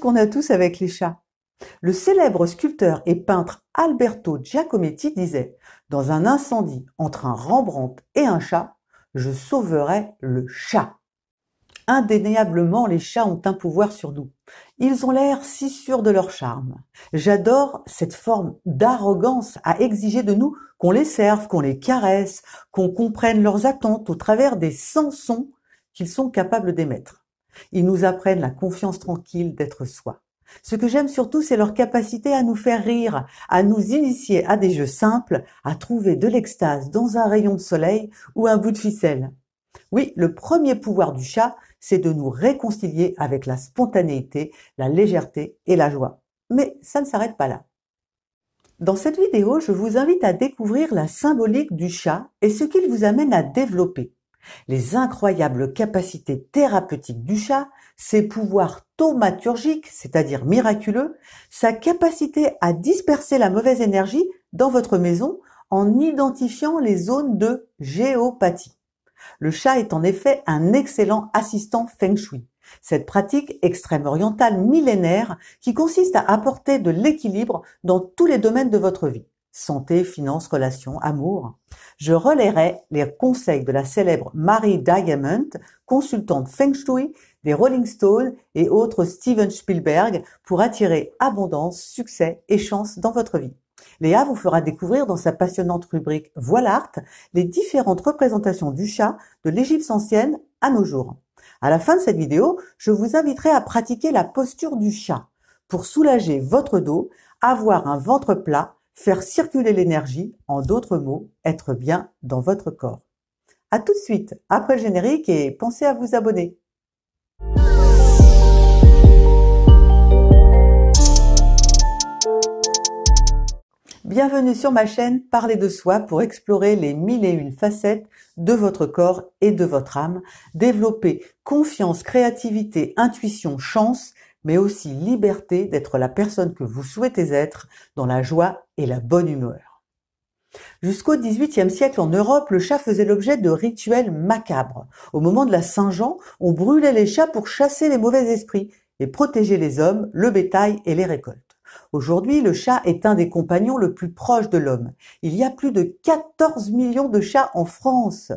qu'on a tous avec les chats. Le célèbre sculpteur et peintre Alberto Giacometti disait Dans un incendie entre un Rembrandt et un chat, je sauverai le chat. Indéniablement, les chats ont un pouvoir sur nous. Ils ont l'air si sûrs de leur charme. J'adore cette forme d'arrogance à exiger de nous qu'on les serve, qu'on les caresse, qu'on comprenne leurs attentes au travers des sons qu'ils sont capables d'émettre. Ils nous apprennent la confiance tranquille d'être soi. Ce que j'aime surtout, c'est leur capacité à nous faire rire, à nous initier à des jeux simples, à trouver de l'extase dans un rayon de soleil ou un bout de ficelle. Oui, le premier pouvoir du chat, c'est de nous réconcilier avec la spontanéité, la légèreté et la joie. Mais ça ne s'arrête pas là. Dans cette vidéo, je vous invite à découvrir la symbolique du chat et ce qu'il vous amène à développer. Les incroyables capacités thérapeutiques du chat, ses pouvoirs thaumaturgiques, c'est-à-dire miraculeux, sa capacité à disperser la mauvaise énergie dans votre maison en identifiant les zones de géopathie. Le chat est en effet un excellent assistant feng shui. Cette pratique extrême orientale millénaire qui consiste à apporter de l'équilibre dans tous les domaines de votre vie santé, finances, relations, amour, je relayerai les conseils de la célèbre Marie Diamond, consultante feng shui des Rolling Stones et autres Steven Spielberg pour attirer abondance, succès et chance dans votre vie. Léa vous fera découvrir dans sa passionnante rubrique Voile art les différentes représentations du chat de l'Égypte ancienne à nos jours. À la fin de cette vidéo, je vous inviterai à pratiquer la posture du chat pour soulager votre dos, avoir un ventre plat, Faire circuler l'énergie, en d'autres mots, être bien dans votre corps. À tout de suite, après le générique et pensez à vous abonner. Bienvenue sur ma chaîne Parler de soi pour explorer les mille et une facettes de votre corps et de votre âme, développer confiance, créativité, intuition, chance mais aussi liberté d'être la personne que vous souhaitez être dans la joie et la bonne humeur. Jusqu'au XVIIIe siècle, en Europe, le chat faisait l'objet de rituels macabres. Au moment de la Saint-Jean, on brûlait les chats pour chasser les mauvais esprits et protéger les hommes, le bétail et les récoltes. Aujourd'hui, le chat est un des compagnons le plus proche de l'homme. Il y a plus de 14 millions de chats en France.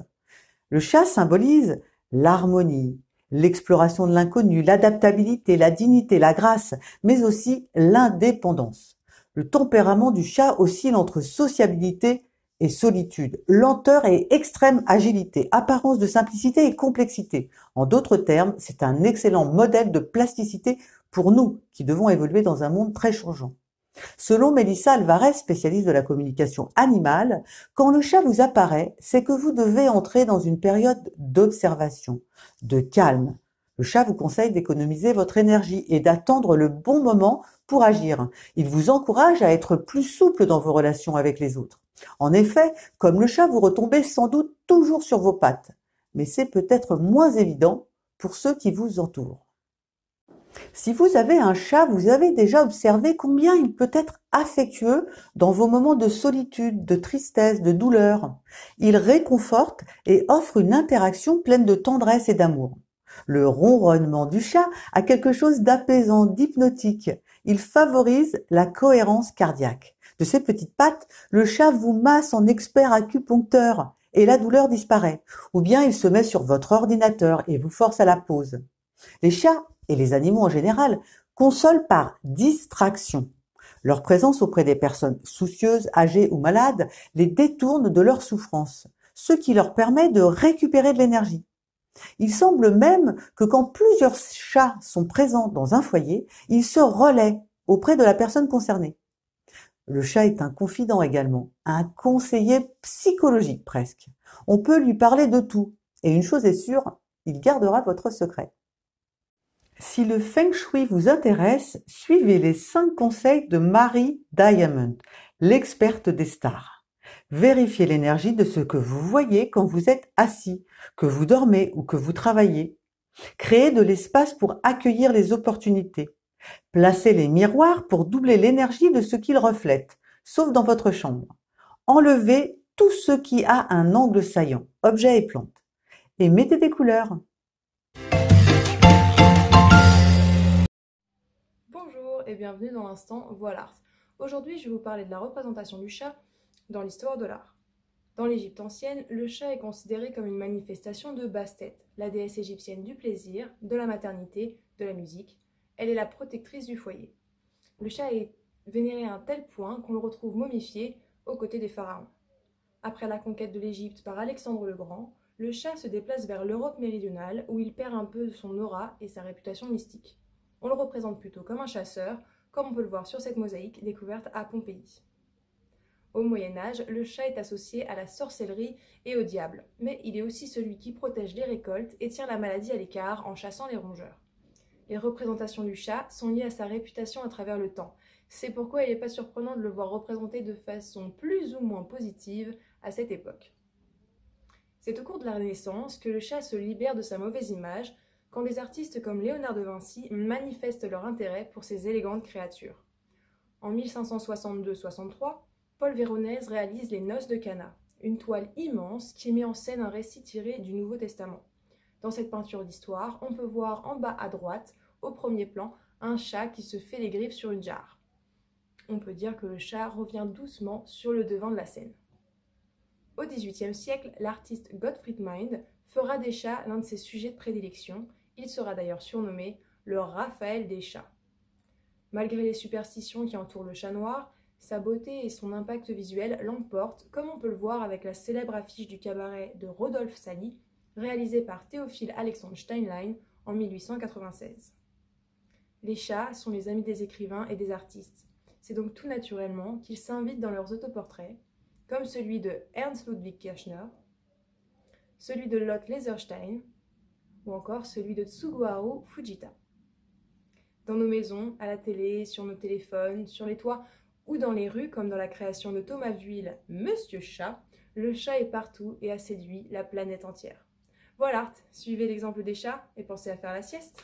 Le chat symbolise l'harmonie, l'exploration de l'inconnu, l'adaptabilité, la dignité, la grâce, mais aussi l'indépendance. Le tempérament du chat oscille entre sociabilité et solitude, lenteur et extrême agilité, apparence de simplicité et complexité. En d'autres termes, c'est un excellent modèle de plasticité pour nous qui devons évoluer dans un monde très changeant. Selon Mélissa Alvarez, spécialiste de la communication animale, quand le chat vous apparaît, c'est que vous devez entrer dans une période d'observation, de calme. Le chat vous conseille d'économiser votre énergie et d'attendre le bon moment pour agir. Il vous encourage à être plus souple dans vos relations avec les autres. En effet, comme le chat, vous retombez sans doute toujours sur vos pattes. Mais c'est peut-être moins évident pour ceux qui vous entourent. Si vous avez un chat, vous avez déjà observé combien il peut être affectueux dans vos moments de solitude, de tristesse, de douleur. Il réconforte et offre une interaction pleine de tendresse et d'amour. Le ronronnement du chat a quelque chose d'apaisant, d'hypnotique. Il favorise la cohérence cardiaque. De ses petites pattes, le chat vous masse en expert acupuncteur et la douleur disparaît. Ou bien il se met sur votre ordinateur et vous force à la pause. Les chats, et les animaux en général, consolent par distraction. Leur présence auprès des personnes soucieuses, âgées ou malades les détourne de leur souffrance, ce qui leur permet de récupérer de l'énergie. Il semble même que quand plusieurs chats sont présents dans un foyer, ils se relaient auprès de la personne concernée. Le chat est un confident également, un conseiller psychologique presque. On peut lui parler de tout, et une chose est sûre, il gardera votre secret. Si le feng shui vous intéresse, suivez les 5 conseils de Marie Diamond, l'experte des stars. Vérifiez l'énergie de ce que vous voyez quand vous êtes assis, que vous dormez ou que vous travaillez. Créez de l'espace pour accueillir les opportunités. Placez les miroirs pour doubler l'énergie de ce qu'ils reflètent, sauf dans votre chambre. Enlevez tout ce qui a un angle saillant, objets et plantes. Et mettez des couleurs. et bienvenue dans l'instant Voilà l'art. Aujourd'hui, je vais vous parler de la représentation du chat dans l'histoire de l'art. Dans l'Égypte ancienne, le chat est considéré comme une manifestation de Bastet, la déesse égyptienne du plaisir, de la maternité, de la musique. Elle est la protectrice du foyer. Le chat est vénéré à un tel point qu'on le retrouve momifié aux côtés des pharaons. Après la conquête de l'Égypte par Alexandre le Grand, le chat se déplace vers l'Europe méridionale où il perd un peu de son aura et sa réputation mystique. On le représente plutôt comme un chasseur, comme on peut le voir sur cette mosaïque découverte à Pompéi. Au Moyen Âge, le chat est associé à la sorcellerie et au diable, mais il est aussi celui qui protège les récoltes et tient la maladie à l'écart en chassant les rongeurs. Les représentations du chat sont liées à sa réputation à travers le temps. C'est pourquoi il n'est pas surprenant de le voir représenté de façon plus ou moins positive à cette époque. C'est au cours de la Renaissance que le chat se libère de sa mauvaise image quand des artistes comme Léonard de Vinci manifestent leur intérêt pour ces élégantes créatures. En 1562-63, Paul Véronèse réalise Les Noces de Cana, une toile immense qui met en scène un récit tiré du Nouveau Testament. Dans cette peinture d'histoire, on peut voir en bas à droite, au premier plan, un chat qui se fait les griffes sur une jarre. On peut dire que le chat revient doucement sur le devant de la scène. Au XVIIIe siècle, l'artiste Gottfried Mind fera des chats l'un de ses sujets de prédilection il sera d'ailleurs surnommé le Raphaël des chats. Malgré les superstitions qui entourent le chat noir, sa beauté et son impact visuel l'emportent, comme on peut le voir avec la célèbre affiche du cabaret de Rodolphe Sally, réalisée par Théophile Alexandre Steinlein en 1896. Les chats sont les amis des écrivains et des artistes. C'est donc tout naturellement qu'ils s'invitent dans leurs autoportraits, comme celui de Ernst Ludwig Kirchner, celui de Lotte Leserstein, ou encore celui de Tsuguharu Fujita. Dans nos maisons, à la télé, sur nos téléphones, sur les toits ou dans les rues, comme dans la création de Thomas Vuille, Monsieur Chat, le chat est partout et a séduit la planète entière. Voilà, suivez l'exemple des chats et pensez à faire la sieste.